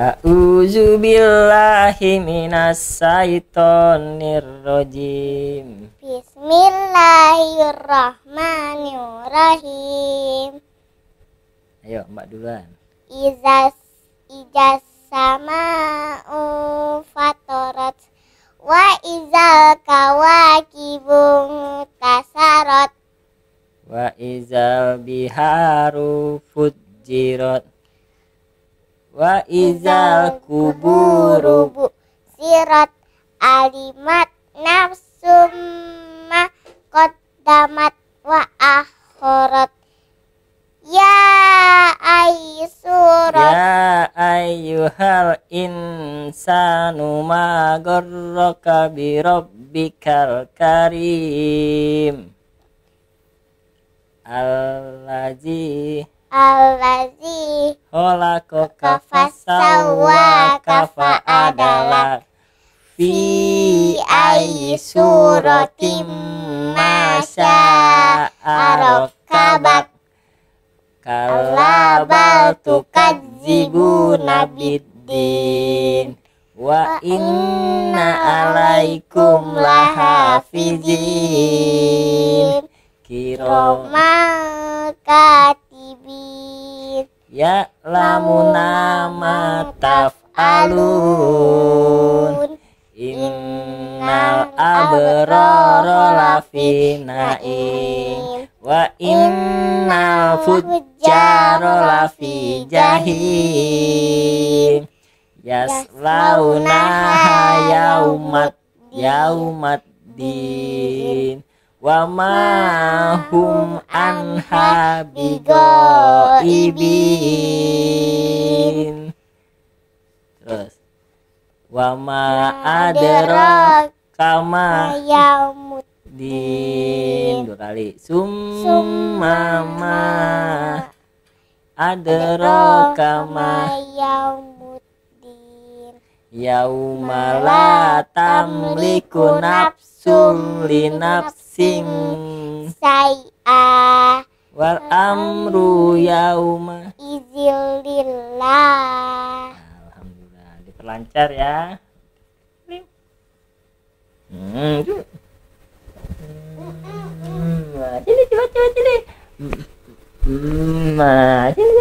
A'udzu billahi syaitonir rajim. Bismillahirrahmanirrahim. Ayo, Mbak duluan. Izas ijas sama fatorat wa izal kawakibun tasarot wa izal biharu fujirat wa izal kuburu sirat alimat nafsum ma qaddamat wa akhirat ya aisurat ya ayyuhal insanu ma gharraka bi rabbikal karim allazi Allazi Hola koka fasawa kafa adalah Fi ayi suratim Masya arokabak kalabal tukad zibu nabiddin Wa inna alaikum lahafizin kat ya lamu nama alun innal abrara lafi na'im wa innal fujjara lafi jahim yaslaunaha yaumat yaumat din wa ma hum anha bigaibin terus wa ma adra kama din dua kali summa ma adra kama Yauma la tamliku nafsun li nafsin Say'a Wal amru yauma Izilillah Alhamdulillah Diperlancar ya Hmm. Hmm. Hmm. coba coba Hmm. Hmm. Hmm.